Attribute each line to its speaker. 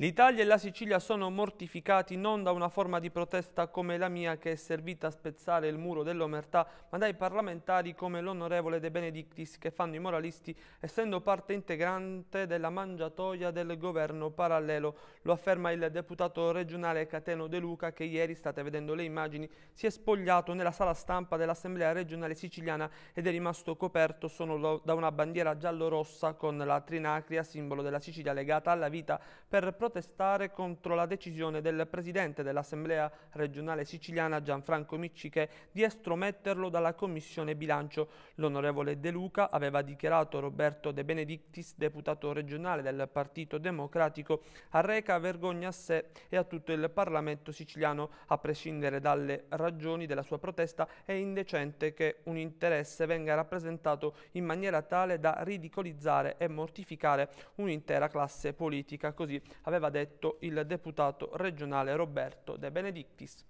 Speaker 1: L'Italia e la Sicilia sono mortificati non da una forma di protesta come la mia che è servita a spezzare il muro dell'omertà, ma dai parlamentari come l'onorevole De Benedictis che fanno i moralisti essendo parte integrante della mangiatoia del governo parallelo. Lo afferma il deputato regionale Cateno De Luca che ieri, state vedendo le immagini, si è spogliato nella sala stampa dell'Assemblea regionale siciliana ed è rimasto coperto solo da una bandiera giallo-rossa con la trinacria, simbolo della Sicilia legata alla vita, per proteggere protestare contro la decisione del presidente dell'Assemblea regionale siciliana Gianfranco Micciche di estrometterlo dalla Commissione bilancio. L'onorevole De Luca aveva dichiarato Roberto De Benedictis, deputato regionale del Partito Democratico, arreca vergogna a sé e a tutto il Parlamento siciliano, a prescindere dalle ragioni della sua protesta, è indecente che un interesse venga rappresentato in maniera tale da ridicolizzare e mortificare un'intera classe politica. Così aveva aveva detto il deputato regionale Roberto De Benedictis.